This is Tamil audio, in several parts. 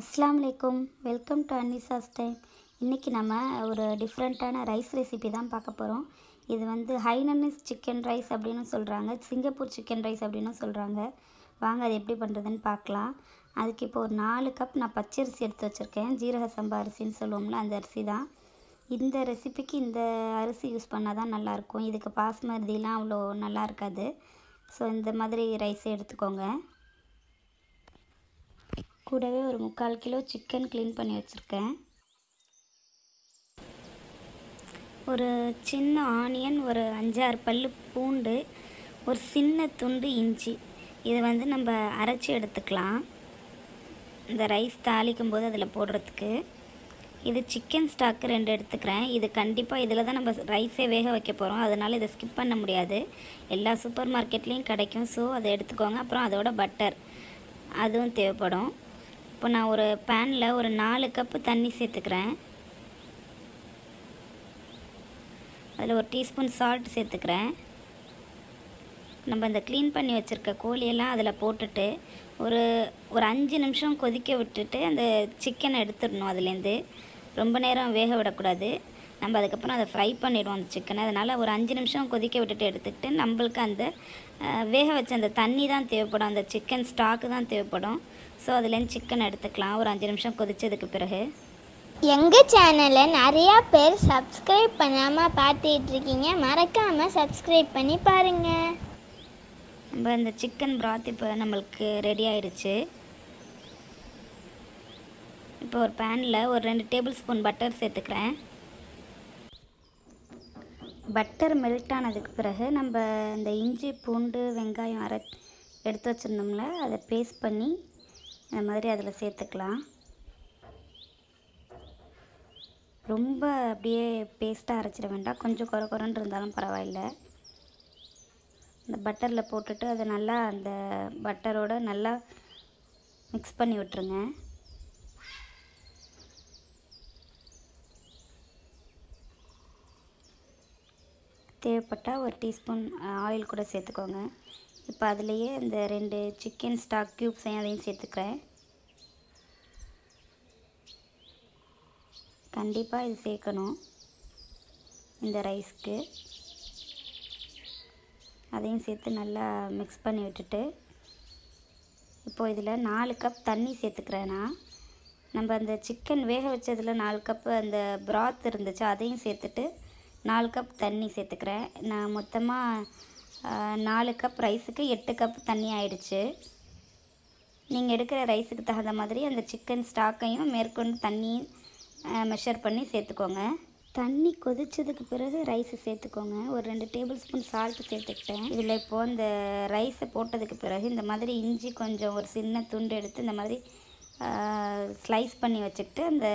அஸ்லாம் வலைக்கும் வெல்கம் டு அன்னிசாஸ் டைம் இன்றைக்கி நம்ம ஒரு டிஃப்ரெண்ட்டான ரைஸ் ரெசிபி தான் பார்க்க போகிறோம் இது வந்து ஹைனனிஸ் சிக்கன் ரைஸ் அப்படின்னு சொல்கிறாங்க சிங்கப்பூர் சிக்கன் ரைஸ் அப்படின்னு சொல்கிறாங்க வாங்க அது எப்படி பண்ணுறதுன்னு பார்க்கலாம் அதுக்கு இப்போ ஒரு நாலு கப் நான் பச்சரிசி எடுத்து வச்சுருக்கேன் ஜீரக சம்பா அரிசின்னு சொல்லுவோம்ல அந்த அரிசி தான் இந்த ரெசிபிக்கு இந்த அரிசி யூஸ் பண்ணால் தான் நல்லாயிருக்கும் இதுக்கு பாஸ்மதிலாம் அவ்வளோ நல்லா இருக்காது ஸோ இந்த மாதிரி ரைஸை எடுத்துக்கோங்க கூடவே ஒரு முக்கால் கிலோ சிக்கன் க்ளீன் பண்ணி வச்சுருக்கேன் ஒரு சின்ன ஆனியன் ஒரு அஞ்சாறு பல் பூண்டு ஒரு சின்ன துண்டு இஞ்சி இதை வந்து நம்ம அரைச்சி எடுத்துக்கலாம் இந்த ரைஸ் தாளிக்கும் போது அதில் போடுறதுக்கு இது சிக்கன் ஸ்டாக்கு ரெண்டு எடுத்துக்கிறேன் இது கண்டிப்பாக இதில் தான் நம்ம ரைஸே வேக வைக்க போகிறோம் அதனால் இதை ஸ்கிப் பண்ண முடியாது எல்லா சூப்பர் மார்க்கெட்லேயும் கிடைக்கும் ஸோ அதை எடுத்துக்கோங்க அப்புறம் அதோட பட்டர் அதுவும் தேவைப்படும் இப்போ நான் ஒரு பேனில் ஒரு நாலு கப்பு தண்ணி சேர்த்துக்கிறேன் அதில் ஒரு டீஸ்பூன் சால்ட் சேர்த்துக்கிறேன் நம்ம இந்த க்ளீன் பண்ணி வச்சுருக்க கோழியெல்லாம் அதில் போட்டுட்டு ஒரு ஒரு அஞ்சு நிமிஷம் கொதிக்க விட்டுட்டு அந்த சிக்கனை எடுத்துடணும் அதுலேருந்து ரொம்ப நேரம் வேக விடக்கூடாது நம்ம அதுக்கப்புறம் அதை ஃப்ரை பண்ணிவிடுவோம் அந்த சிக்கனை அதனால் ஒரு அஞ்சு நிமிஷம் கொதிக்க விட்டுட்டு எடுத்துக்கிட்டு நம்மளுக்கு அந்த வேக வச்ச அந்த தண்ணி தான் தேவைப்படும் அந்த சிக்கன் ஸ்டாக்கு தான் தேவைப்படும் ஸோ அதுலேருந்து சிக்கன் எடுத்துக்கலாம் ஒரு அஞ்சு நிமிஷம் கொதித்ததுக்கு பிறகு எங்கள் சேனலை நிறையா பேர் சப்ஸ்கிரைப் பண்ணாமல் பார்த்துட்டு இருக்கீங்க மறக்காமல் சப்ஸ்கிரைப் பண்ணி பாருங்கள் நம்ம இந்த சிக்கன் பிராத் இப்போ நம்மளுக்கு ரெடி ஆயிடுச்சு இப்போ ஒரு பேனில் ஒரு ரெண்டு டேபிள் ஸ்பூன் பட்டர் சேர்த்துக்கிறேன் பட்டர் மெல்ட் ஆனதுக்கு பிறகு நம்ம இந்த இஞ்சி பூண்டு வெங்காயம் அரை எடுத்து வச்சுருந்தோம்ல அதை பேஸ்ட் பண்ணி இந்த மாதிரி அதில் சேர்த்துக்கலாம் ரொம்ப அப்படியே பேஸ்ட்டாக அரைச்சிட வேண்டாம் கொஞ்சம் குறை குறைன்னு இருந்தாலும் பரவாயில்ல இந்த பட்டரில் போட்டுட்டு அதை நல்லா அந்த பட்டரோடு நல்லா மிக்ஸ் பண்ணி விட்டுருங்க தேவைப்பட்டால் ஒரு டீஸ்பூன் ஆயில் கூட சேர்த்துக்கோங்க இப்போ அதுலேயே இந்த ரெண்டு சிக்கன் ஸ்டாக் க்யூப்ஸையும் அதையும் சேர்த்துக்கிறேன் கண்டிப்பாக இது சேர்க்கணும் இந்த ரைஸ்க்கு அதையும் சேர்த்து நல்லா மிக்ஸ் பண்ணி விட்டுட்டு இப்போது இதில் நாலு கப் தண்ணி சேர்த்துக்கிறேன் நான் நம்ம அந்த சிக்கன் வேக வச்சதில் நாலு கப்பு அந்த ப்ராத் இருந்துச்சு அதையும் சேர்த்துட்டு நாலு கப் தண்ணி சேர்த்துக்கிறேன் நான் மொத்தமாக நாலு கப் ரைஸுக்கு எட்டு கப் தண்ணி ஆயிடுச்சு நீங்கள் எடுக்கிற ரைஸுக்கு தகுந்த மாதிரி அந்த சிக்கன் ஸ்டாக்கையும் மேற்கொண்டு தண்ணி மெஷர் பண்ணி சேர்த்துக்கோங்க தண்ணி கொதிச்சதுக்கு பிறகு ரைஸு சேர்த்துக்கோங்க ஒரு ரெண்டு டேபிள் ஸ்பூன் சால்ட்டு சேர்த்துக்கிட்டேன் இதில் இப்போது இந்த ரைஸை போட்டதுக்கு பிறகு இந்த மாதிரி இஞ்சி கொஞ்சம் ஒரு சின்ன துண்டு எடுத்து இந்த மாதிரி ஸ்லைஸ் பண்ணி வச்சுக்கிட்டு அந்த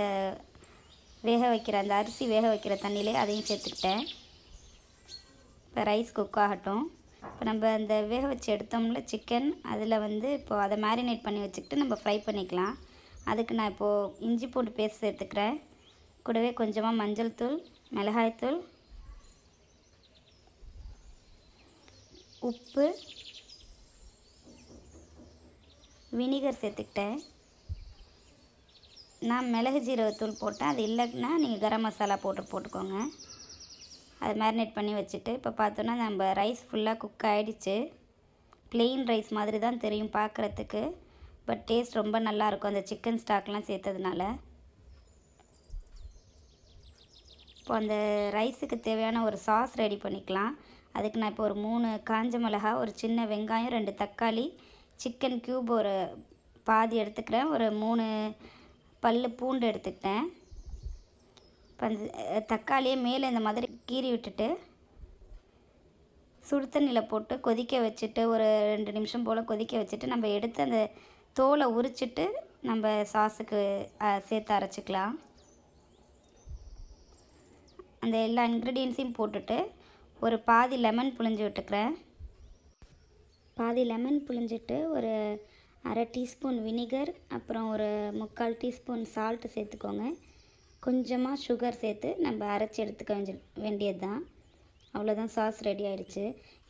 வேக வைக்கிற அந்த அரிசி வேக வைக்கிற தண்ணியிலே அதையும் சேர்த்துக்கிட்டேன் இப்போ ரைஸ் குக் ஆகட்டும் இப்போ நம்ம அந்த வேக வச்சு எடுத்தோம்ல சிக்கன் அதில் வந்து இப்போது அதை மேரினேட் பண்ணி வச்சுக்கிட்டு நம்ம ஃப்ரை பண்ணிக்கலாம் அதுக்கு நான் இப்போது இஞ்சி பூண்டு பேஸ்ட் சேர்த்துக்கிறேன் கூடவே கொஞ்சமாக மஞ்சள் தூள் மிளகாய் தூள் உப்பு வினிகர் சேர்த்துக்கிட்டேன் நான் மிளகு ஜீரகத்தூள் போட்டேன் அது இல்லைன்னா நீங்கள் கரம் மசாலா போட்டு போட்டுக்கோங்க அது மேரினேட் பண்ணி வச்சுட்டு இப்போ பார்த்தோன்னா நம்ம ரைஸ் ஃபுல்லாக குக் ஆகிடுச்சு ப்ளெயின் ரைஸ் மாதிரி தான் தெரியும் பார்க்குறதுக்கு பட் டேஸ்ட் ரொம்ப நல்லாயிருக்கும் அந்த சிக்கன் ஸ்டாக்லாம் சேர்த்ததுனால இப்போ அந்த ரைஸுக்கு தேவையான ஒரு சாஸ் ரெடி பண்ணிக்கலாம் அதுக்கு நான் இப்போ ஒரு மூணு காஞ்ச மிளகா ஒரு சின்ன வெங்காயம் ரெண்டு தக்காளி சிக்கன் க்யூப் ஒரு பாதி எடுத்துக்கிறேன் ஒரு மூணு பல் பூண்டு எடுத்துக்கிட்டேன் இப்போ தக்காளியை மேலே இந்த மாதிரி கீறி விட்டுட்டு சுடு தண்ணியில் போட்டு கொதிக்க வச்சுட்டு ஒரு ரெண்டு நிமிஷம் போல் கொதிக்க வச்சுட்டு நம்ம எடுத்து அந்த தோலை உரிச்சிட்டு நம்ம சாஸுக்கு சேர்த்து அரைச்சிக்கலாம் அந்த எல்லா இன்க்ரீடியன்ஸையும் போட்டுட்டு ஒரு பாதி லெமன் புழிஞ்சு விட்டுக்கிறேன் பாதி லெமன் புழிஞ்சிட்டு ஒரு அரை டீஸ்பூன் வினிகர் அப்புறம் ஒரு முக்கால் டீஸ்பூன் சால்ட்டு சேர்த்துக்கோங்க கொஞ்சமாக சுகர் சேர்த்து நம்ம அரைச்சி எடுத்துக்க வேண்டியது தான் அவ்வளோதான் சாஸ் ரெடி ஆயிடுச்சு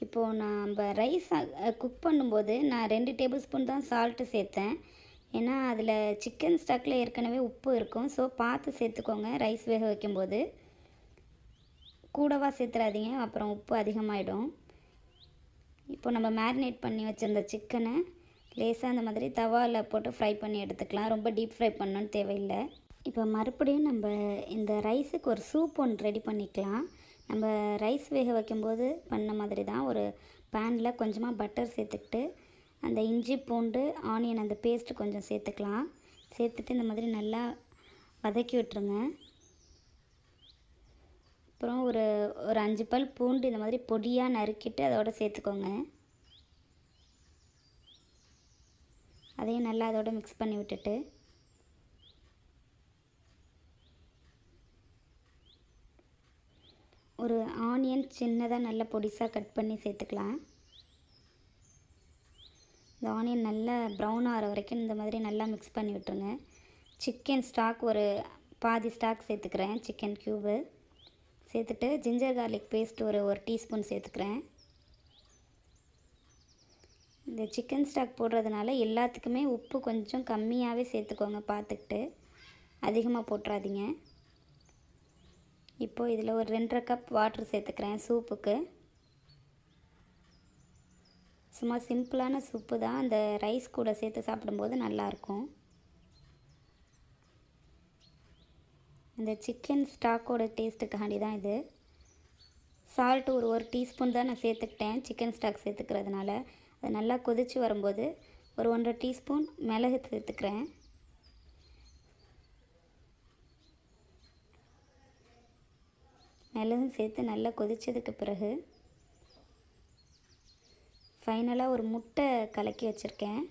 இப்போது நம்ம ரைஸ் குக் பண்ணும்போது நான் ரெண்டு டேபிள் ஸ்பூன் தான் சால்ட்டு சேர்த்தேன் ஏன்னா அதில் சிக்கன் ஸ்டாக்கில் ஏற்கனவே உப்பு இருக்கும் ஸோ பார்த்து சேர்த்துக்கோங்க ரைஸ் வேக வைக்கும்போது கூடவா சேர்த்துறாதீங்க அப்புறம் உப்பு அதிகமாகிடும் இப்போ நம்ம மேரினேட் பண்ணி வச்சுருந்த சிக்கனை லேசாக அந்த மாதிரி தவாவில் போட்டு ஃப்ரை பண்ணி எடுத்துக்கலாம் ரொம்ப டீப் ஃப்ரை பண்ணணும்னு தேவையில்லை இப்போ மறுபடியும் நம்ம இந்த ரைஸுக்கு ஒரு சூப் ஒன்று ரெடி பண்ணிக்கலாம் நம்ம ரைஸ் வேக வைக்கும்போது பண்ண மாதிரி தான் ஒரு பேனில் கொஞ்சமாக பட்டர் சேர்த்துக்கிட்டு அந்த இஞ்சி பூண்டு ஆனியன் அந்த பேஸ்ட்டு கொஞ்சம் சேர்த்துக்கலாம் சேர்த்துட்டு இந்த மாதிரி நல்லா வதக்கி விட்டுருங்க அப்புறம் ஒரு ஒரு அஞ்சு பல் பூண்டு இந்த மாதிரி பொடியாக நறுக்கிட்டு அதோடு சேர்த்துக்கோங்க அதையும் நல்லா அதோடு மிக்ஸ் பண்ணி விட்டுட்டு ஒரு ஆனியன் சின்னதாக நல்ல பொடிசாக கட் பண்ணி சேர்த்துக்கலாம் இந்த ஆனியன் நல்லா ப்ரௌன் ஆகிற வரைக்கும் இந்த மாதிரி நல்லா மிக்ஸ் பண்ணி விட்டுருங்க சிக்கன் ஸ்டாக் ஒரு பாதி ஸ்டாக் சேர்த்துக்கிறேன் சிக்கன் க்யூபு சேர்த்துட்டு ஜிஞ்சர் கார்லிக் பேஸ்ட் ஒரு ஒரு டீஸ்பூன் சேர்த்துக்கிறேன் இந்த சிக்கன் ஸ்டாக் போடுறதுனால எல்லாத்துக்குமே உப்பு கொஞ்சம் கம்மியாகவே சேர்த்துக்கோங்க பார்த்துக்கிட்டு அதிகமாக போட்டுறாதீங்க இப்போது இதில் ஒரு ரெண்டரை கப் வாட்ரு சேர்த்துக்கிறேன் சூப்புக்கு சும்மா சிம்பிளான சூப்பு தான் அந்த ரைஸ் கூட சேர்த்து சாப்பிடும்போது நல்லாயிருக்கும் இந்த சிக்கன் ஸ்டாக்கோட டேஸ்ட்டுக்காண்டி தான் இது சால்ட் ஒரு ஒரு டீஸ்பூன் தான் நான் சேர்த்துக்கிட்டேன் சிக்கன் ஸ்டாக் சேர்த்துக்கிறதுனால அது நல்லா கொதித்து வரும்போது ஒரு ஒன்றரை டீஸ்பூன் மிளகு சேர்த்துக்கிறேன் மிளகும் சேர்த்து நல்லா கொதித்ததுக்கு பிறகு ஃபைனலாக ஒரு முட்டை கலக்கி வச்சுருக்கேன்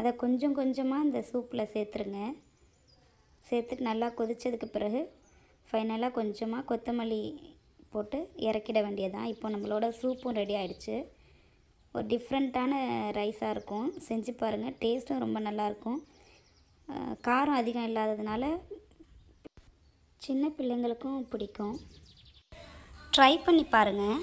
அதை கொஞ்சம் கொஞ்சமாக இந்த சூப்பில் சேர்த்துருங்க சேர்த்துட்டு நல்லா கொதித்ததுக்கு பிறகு ஃபைனலாக கொஞ்சமாக கொத்தமல்லி போட்டு இறக்கிட வேண்டியதான் இப்போ நம்மளோட சூப்பும் ரெடி ஆகிடுச்சு ஒரு டிஃப்ரெண்ட்டான ரைஸாக இருக்கும் செஞ்சு பாருங்கள் டேஸ்ட்டும் ரொம்ப நல்லாயிருக்கும் காரம் அதிகம் இல்லாததுனால சின்ன பிள்ளைங்களுக்கும் பிடிக்கும் ட்ரை பண்ணி பாருங்கள்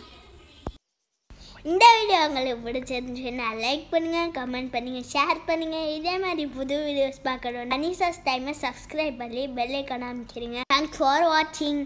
இந்த வீடியோ உங்களுக்கு பிடிச்சிருந்துச்சுன்னா லைக் பண்ணுங்கள் கமெண்ட் பண்ணுங்கள் ஷேர் பண்ணுங்கள் இதே மாதிரி புது வீடியோஸ் பார்க்கணும் சஸ் டைமை சப்ஸ்கிரைப் பண்ணி பெல் ஐக்கான தேங்க்ஸ் ஃபார் வாட்சிங்